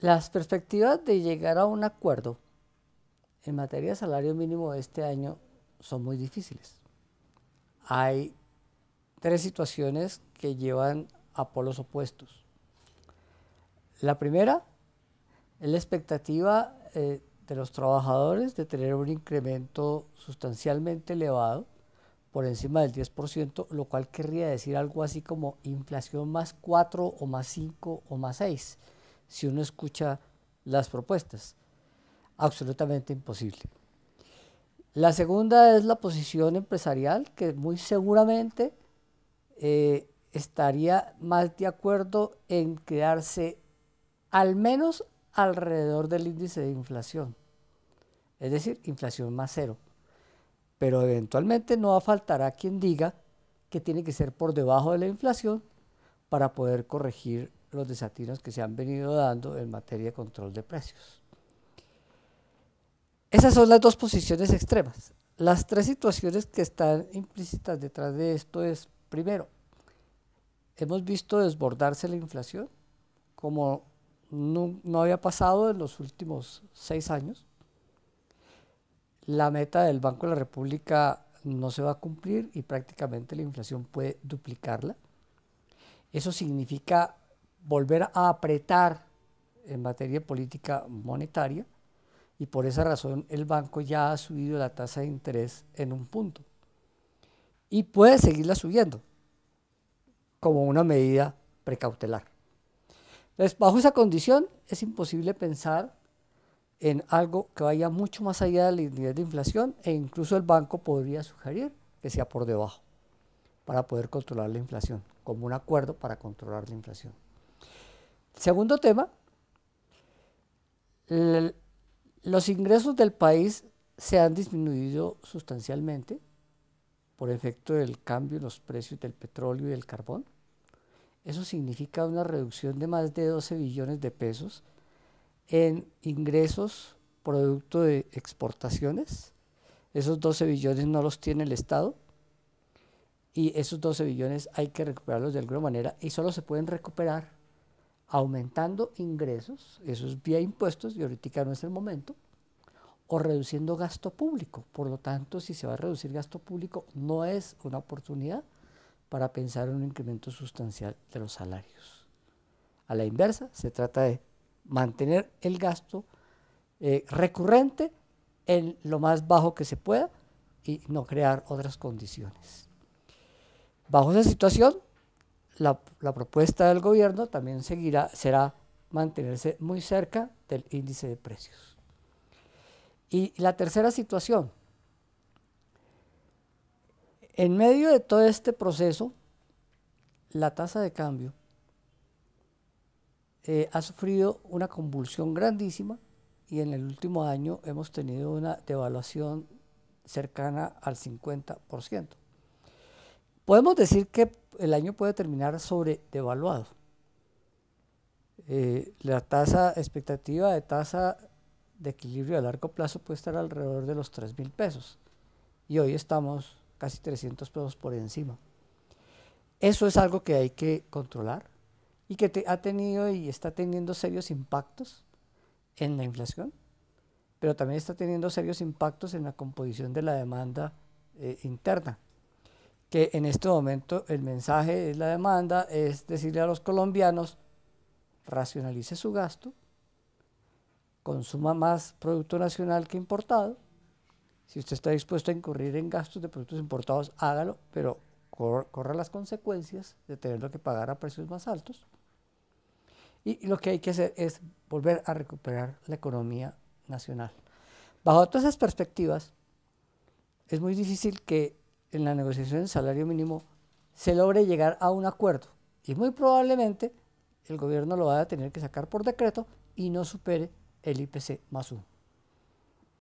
Las perspectivas de llegar a un acuerdo en materia de salario mínimo de este año son muy difíciles. Hay tres situaciones que llevan a polos opuestos. La primera es la expectativa eh, de los trabajadores de tener un incremento sustancialmente elevado por encima del 10%, lo cual querría decir algo así como inflación más 4 o más 5 o más 6 si uno escucha las propuestas. Absolutamente imposible. La segunda es la posición empresarial, que muy seguramente eh, estaría más de acuerdo en quedarse al menos alrededor del índice de inflación, es decir, inflación más cero. Pero eventualmente no faltará quien diga que tiene que ser por debajo de la inflación para poder corregir los desatinos que se han venido dando en materia de control de precios. Esas son las dos posiciones extremas. Las tres situaciones que están implícitas detrás de esto es, primero, hemos visto desbordarse la inflación como no, había pasado en los últimos seis años. La meta del Banco de la República no se va a cumplir y prácticamente la inflación puede duplicarla. Eso significa volver a apretar en materia de política monetaria y por esa razón el banco ya ha subido la tasa de interés en un punto y puede seguirla subiendo como una medida precautelar. Entonces, bajo esa condición es imposible pensar en algo que vaya mucho más allá del nivel de inflación e incluso el banco podría sugerir que sea por debajo para poder controlar la inflación, como un acuerdo para controlar la inflación. Segundo tema, los ingresos del país se han disminuido sustancialmente por efecto del cambio en los precios del petróleo y del carbón. Eso significa una reducción de más de 12 billones de pesos en ingresos producto de exportaciones. Esos 12 billones no los tiene el Estado y esos 12 billones hay que recuperarlos de alguna manera y solo se pueden recuperar aumentando ingresos, eso es vía impuestos y ahorita no es el momento, o reduciendo gasto público. Por lo tanto, si se va a reducir gasto público, no es una oportunidad para pensar en un incremento sustancial de los salarios. A la inversa, se trata de mantener el gasto eh, recurrente en lo más bajo que se pueda y no crear otras condiciones. Bajo esa situación, la, propuesta del gobierno también seguirá, será mantenerse muy cerca del índice de precios. Y la tercera situación, en medio de todo este proceso, la tasa de cambio eh, ha sufrido una convulsión grandísima y en el último año hemos tenido una devaluación cercana al 50%. Podemos decir que el año puede terminar sobre devaluado. Eh, la tasa expectativa de tasa de equilibrio a largo plazo puede estar alrededor de los 3.000 mil pesos y hoy estamos casi 300 pesos por encima. Eso es algo que hay que controlar y que ha tenido y está teniendo serios impactos en la inflación, pero también está teniendo serios impactos en la composición de la demanda eh, interna que en este momento el mensaje es la demanda, es decirle a los colombianos, racionalice su gasto, consuma más producto nacional que importado. Si usted está dispuesto a incurrir en gastos de productos importados, hágalo, pero corra las consecuencias de tenerlo que pagar a precios más altos. Y, y lo que hay que hacer es volver a recuperar la economía nacional. Bajo todas esas perspectivas, es muy difícil que en la negociación del salario mínimo se logre llegar a un acuerdo. Y muy probablemente el gobierno lo va a tener que sacar por decreto y no supere el IPC más uno.